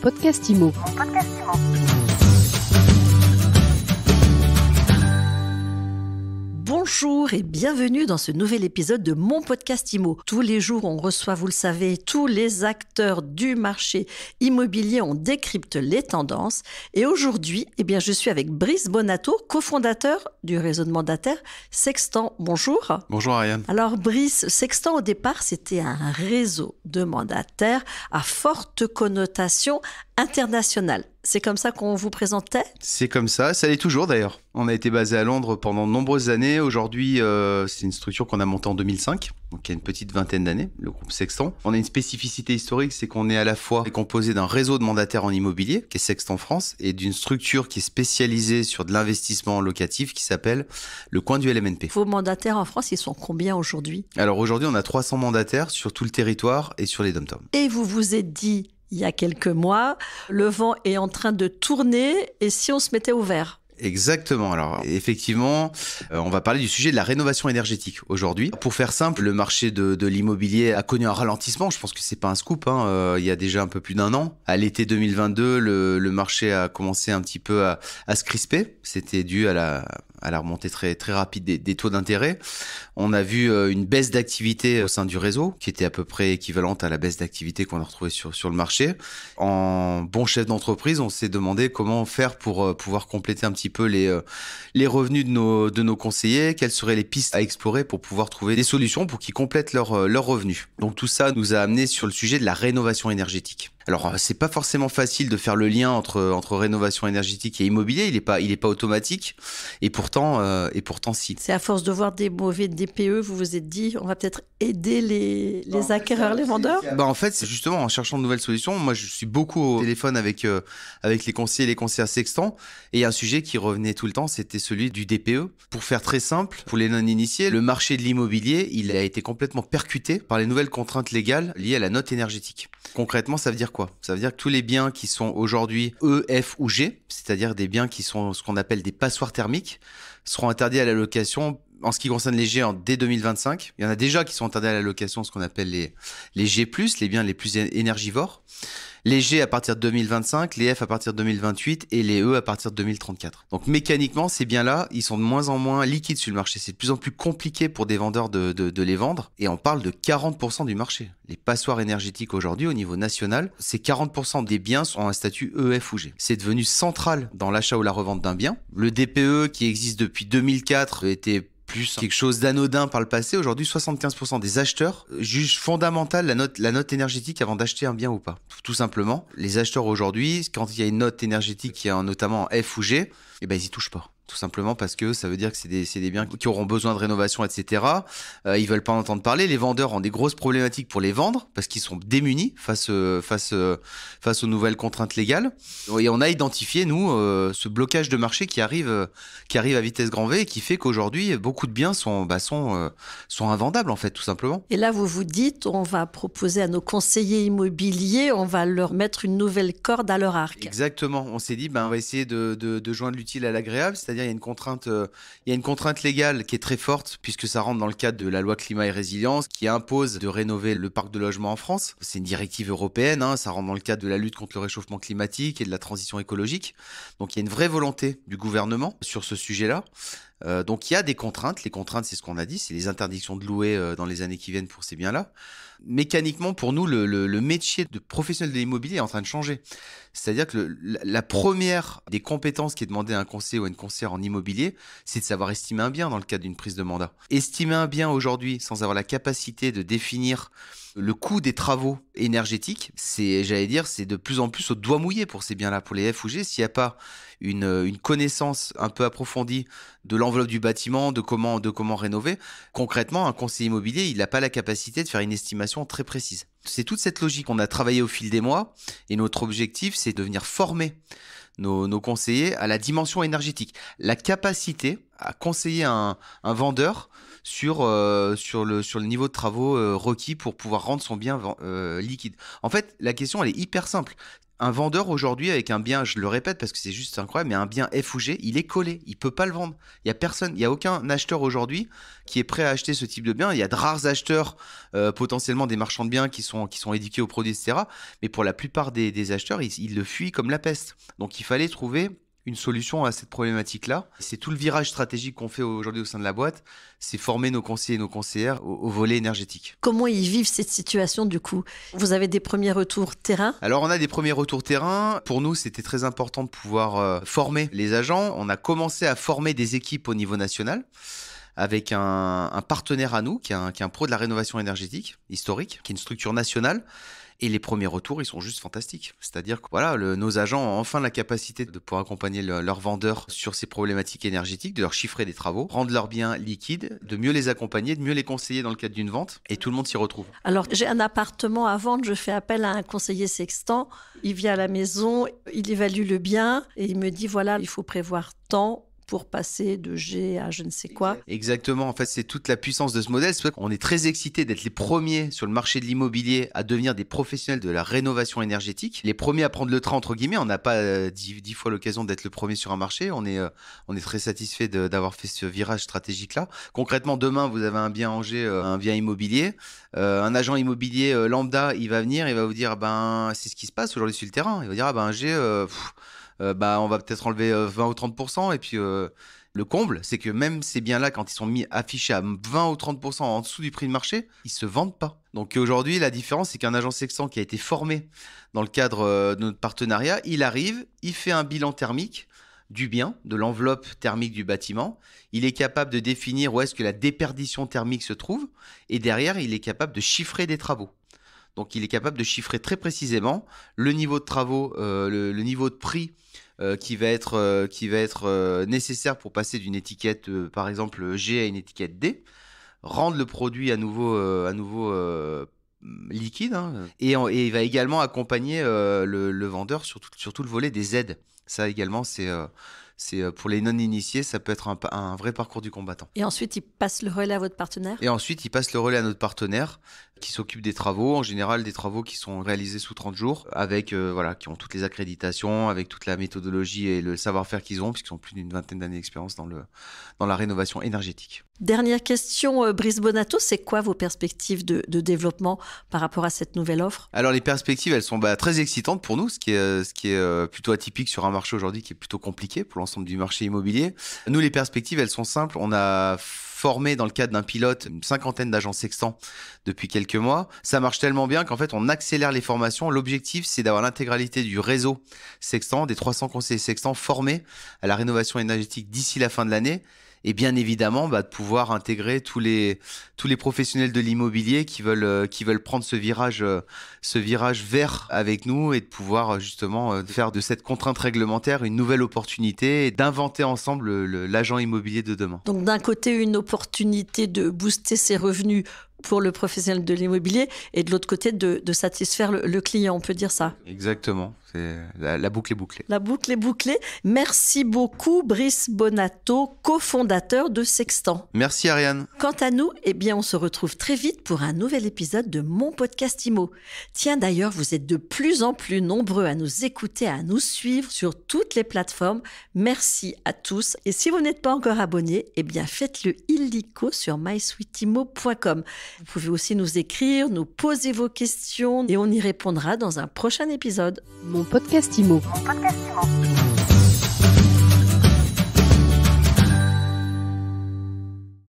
podcast IMO. Bonjour et bienvenue dans ce nouvel épisode de mon podcast IMO. Tous les jours, on reçoit, vous le savez, tous les acteurs du marché immobilier, on décrypte les tendances. Et aujourd'hui, eh bien, je suis avec Brice Bonato, cofondateur du réseau de mandataires Sextant. Bonjour. Bonjour Ariane. Alors Brice, Sextant au départ, c'était un réseau de mandataires à forte connotation international. C'est comme ça qu'on vous présentait C'est comme ça, ça l'est toujours d'ailleurs. On a été basé à Londres pendant de nombreuses années. Aujourd'hui, euh, c'est une structure qu'on a montée en 2005, donc il y a une petite vingtaine d'années, le groupe Sextant. On a une spécificité historique, c'est qu'on est à la fois composé d'un réseau de mandataires en immobilier, qui est Sextant France, et d'une structure qui est spécialisée sur de l'investissement locatif, qui s'appelle le coin du LMNP. Vos mandataires en France, ils sont combien aujourd'hui Alors aujourd'hui, on a 300 mandataires sur tout le territoire et sur les dom Et vous vous êtes dit il y a quelques mois, le vent est en train de tourner et si on se mettait au vert Exactement. Alors effectivement, euh, on va parler du sujet de la rénovation énergétique aujourd'hui. Pour faire simple, le marché de, l'immobilier a connu un ralentissement. Je pense que c'est pas un scoop. Hein. Euh, il y a déjà un peu plus d'un an, à l'été 2022, le, marché a commencé un petit peu à, se crisper. C'était dû à la, à la remontée très, très rapide des, des taux d'intérêt. On a vu euh, une baisse d'activité au sein du réseau, qui était à peu près équivalente à la baisse d'activité qu'on a retrouvée sur, sur le marché. En bon chef d'entreprise, on s'est demandé comment faire pour pouvoir compléter un petit peu les, euh, les revenus de nos, de nos conseillers, quelles seraient les pistes à explorer pour pouvoir trouver des solutions pour qu'ils complètent euh, leurs leur revenus. Donc tout ça nous a amené sur le sujet de la rénovation énergétique. Alors, euh, c'est pas forcément facile de faire le lien entre, entre rénovation énergétique et immobilier. Il n'est pas, il est pas automatique. Et pourtant, euh, et pourtant, si. C'est à force de voir des mauvais DPE, vous vous êtes dit, on va peut-être aider les, les acquéreurs, les vendeurs bah, En fait, c'est justement en cherchant de nouvelles solutions. Moi, je suis beaucoup au téléphone avec, euh, avec les conseillers et les conseillers sextants. Et il y a un sujet qui revenait tout le temps, c'était celui du DPE. Pour faire très simple, pour les non-initiés, le marché de l'immobilier, il a été complètement percuté par les nouvelles contraintes légales liées à la note énergétique. Concrètement, ça veut dire quoi ça veut dire que tous les biens qui sont aujourd'hui E, F ou G, c'est-à-dire des biens qui sont ce qu'on appelle des passoires thermiques, seront interdits à la location en ce qui concerne les G, dès 2025, il y en a déjà qui sont interdits à la location, ce qu'on appelle les, les G+, les biens les plus énergivores. Les G à partir de 2025, les F à partir de 2028 et les E à partir de 2034. Donc mécaniquement, ces biens-là, ils sont de moins en moins liquides sur le marché. C'est de plus en plus compliqué pour des vendeurs de, les vendre. Et on parle de 40% du marché. Les passoires énergétiques aujourd'hui, au niveau national, ces 40% des biens sont en un statut E, F ou G. C'est devenu central dans l'achat ou la revente d'un bien. Le DPE qui existe depuis 2004 était plus hein. quelque chose d'anodin par le passé. Aujourd'hui, 75% des acheteurs jugent fondamental la note, la note énergétique avant d'acheter un bien ou pas. Tout simplement, les acheteurs aujourd'hui, quand il y a une note énergétique qui est notamment F ou G, eh ben, ils y touchent pas tout simplement parce que ça veut dire que c'est des, des, biens qui auront besoin de rénovation, etc. Euh, ils veulent pas en entendre parler. Les vendeurs ont des grosses problématiques pour les vendre parce qu'ils sont démunis face, euh, face, euh, face aux nouvelles contraintes légales. Et on a identifié, nous, euh, ce blocage de marché qui arrive, qui arrive à vitesse grand V et qui fait qu'aujourd'hui, beaucoup de biens sont, bah, sont, sont invendables, en fait, tout simplement. Et là, vous vous dites, on va proposer à nos conseillers immobiliers, on va leur mettre une nouvelle corde à leur arc. Exactement. On s'est dit, ben, on va essayer de, de, de joindre l'utile à l'agréable, c'est-à-dire il y a une contrainte, euh, il a une contrainte légale qui est très forte puisque ça rentre dans le cadre de la loi climat et résilience qui impose de rénover le parc de logements en France. C'est une directive européenne, hein, ça rentre dans le cadre de la lutte contre le réchauffement climatique et de la transition écologique. Donc il y a une vraie volonté du gouvernement sur ce sujet-là. Euh, donc il y a des contraintes. Les contraintes, c'est ce qu'on a dit, c'est les interdictions de louer euh, dans les années qui viennent pour ces biens-là. Mécaniquement, pour nous, le, métier de professionnel de l'immobilier est en train de changer. C'est-à-dire que la première des compétences qui est demandée à un conseiller ou à une conseillère en immobilier, c'est de savoir estimer un bien dans le cadre d'une prise de mandat. Estimer un bien aujourd'hui sans avoir la capacité de définir le coût des travaux énergétiques, c'est, j'allais dire, c'est de plus en plus au doigt mouillé pour ces biens-là, pour les F ou G. S'il n'y a pas euh, une, connaissance un peu approfondie de l'enveloppe du bâtiment, de comment, de comment rénover, concrètement, un conseiller immobilier, il n'a pas la capacité de faire une estimation très précise. C'est toute cette logique qu'on a travaillée au fil des mois, et notre objectif, c'est de venir former nos, conseillers à la dimension énergétique, la capacité à conseiller un vendeur sur, euh, sur, le, sur le niveau de travaux euh, requis pour pouvoir rendre son bien euh, liquide. En fait, la question, elle est hyper simple. Un vendeur aujourd'hui avec un bien, je le répète parce que c'est juste incroyable, mais un bien F ou G, il est collé, il peut pas le vendre. Il y a personne, il y a aucun acheteur aujourd'hui qui est prêt à acheter ce type de bien. Il y a de rares acheteurs, potentiellement des marchands de biens qui sont qui sont éduqués aux produits, etc. Mais pour la plupart des, acheteurs, ils, le fuient comme la peste. Donc il fallait trouver une solution à cette problématique-là. C'est tout le virage stratégique qu'on fait aujourd'hui au sein de la boîte, c'est former nos conseillers et nos conseillères au, volet énergétique. Comment ils vivent cette situation du coup Vous avez des premiers retours terrain Alors on a des premiers retours terrain. Pour nous, c'était très important de pouvoir euh, former les agents. On a commencé à former des équipes au niveau national avec un, partenaire à nous, qui est un pro de la rénovation énergétique historique, qui est une structure nationale et les premiers retours, ils sont juste fantastiques. C'est-à-dire que voilà, nos agents ont enfin la capacité de pouvoir accompagner leurs vendeurs sur ces problématiques énergétiques, de leur chiffrer des travaux, rendre leurs biens liquides, de mieux les accompagner, de mieux les conseiller dans le cadre d'une vente. Et tout le monde s'y retrouve. Alors, j'ai un appartement à vendre, je fais appel à un conseiller sextant. Il vient à la maison, il évalue le bien et il me dit voilà, il faut prévoir tant pour passer de G à je ne sais quoi. Exactement, en fait c'est toute la puissance de ce modèle. C'est qu'on est très excités d'être les premiers sur le marché de l'immobilier à devenir des professionnels de la rénovation énergétique, les premiers à prendre le train entre guillemets. On n'a pas euh, dix, fois l'occasion d'être le premier sur un marché. On est, euh, on est très satisfait d'avoir fait ce virage stratégique là. Concrètement, demain vous avez un bien en euh, un bien immobilier, un agent immobilier lambda, il va venir, il va vous dire ben c'est ce qui se passe aujourd'hui sur le terrain. Il va dire ah ben j'ai euh, bah, on va peut-être enlever 20 euh, ou 30 et puis euh, le comble, c'est que même ces biens-là, quand ils sont mis affichés à 20 ou 30 en dessous du prix de marché, ils se vendent pas. Donc aujourd'hui, la différence, c'est qu'un agent sexant qui a été formé dans le cadre de notre partenariat, il arrive, il fait un bilan thermique du bien, de l'enveloppe thermique du bâtiment. Il est capable de définir où est-ce que la déperdition thermique se trouve. Et derrière, il est capable de chiffrer des travaux. Donc il est capable de chiffrer très précisément le niveau de travaux, euh, le, niveau de prix euh, qui va être, euh, qui va être nécessaire pour passer d'une étiquette, par exemple G à une étiquette D, rendre le produit à nouveau, à nouveau liquide, hein, et, il va également accompagner le, vendeur sur tout, sur tout, le volet des aides. Ça également, c'est c'est euh, pour les non-initiés, ça peut être un, vrai parcours du combattant. Et ensuite, ils passent le relais à votre partenaire Et ensuite, ils passent le relais à notre partenaire qui s'occupe des travaux, en général des travaux qui sont réalisés sous 30 jours, avec euh, voilà, qui ont toutes les accréditations, avec toute la méthodologie et le savoir-faire qu'ils ont, puisqu'ils ont plus d'une vingtaine d'années d'expérience dans, dans la rénovation énergétique. Dernière question, euh, Brice Bonato, c'est quoi vos perspectives de, développement par rapport à cette nouvelle offre Alors les perspectives, elles sont bah, très excitantes pour nous, ce qui est, euh, ce qui est euh, plutôt atypique sur un marché aujourd'hui qui est plutôt compliqué pour l'ensemble du marché immobilier. Nous, les perspectives, elles sont simples. On a formé dans le cadre d'un pilote une cinquantaine d'agents sextants depuis quelques mois. Ça marche tellement bien qu'en fait, on accélère les formations. L'objectif, c'est d'avoir l'intégralité du réseau sextant, des 300 conseillers sextants formés à la rénovation énergétique d'ici la fin de l'année et bien évidemment bah, de pouvoir intégrer tous les, tous les professionnels de l'immobilier qui veulent, euh, qui veulent prendre ce virage, euh, ce virage vert avec nous et de pouvoir euh, justement faire de cette contrainte réglementaire une nouvelle opportunité et d'inventer ensemble l'agent immobilier de demain. Donc d'un côté une opportunité de booster ses revenus pour le professionnel de l'immobilier et de l'autre côté de, satisfaire le client, on peut dire ça. Exactement, la, la, boucle est bouclée. La boucle est bouclée. Merci beaucoup, Brice Bonato, cofondateur de Sextant. Merci, Ariane. Quant à nous, eh bien, on se retrouve très vite pour un nouvel épisode de Mon Podcast Imo. Tiens, d'ailleurs, vous êtes de plus en plus nombreux à nous écouter, à nous suivre sur toutes les plateformes. Merci à tous. Et si vous n'êtes pas encore abonné, eh bien, faites-le illico sur mysweetimo.com. Vous pouvez aussi nous écrire, nous poser vos questions et on y répondra dans un prochain épisode. Mon podcast Imo. Mon podcast Imo.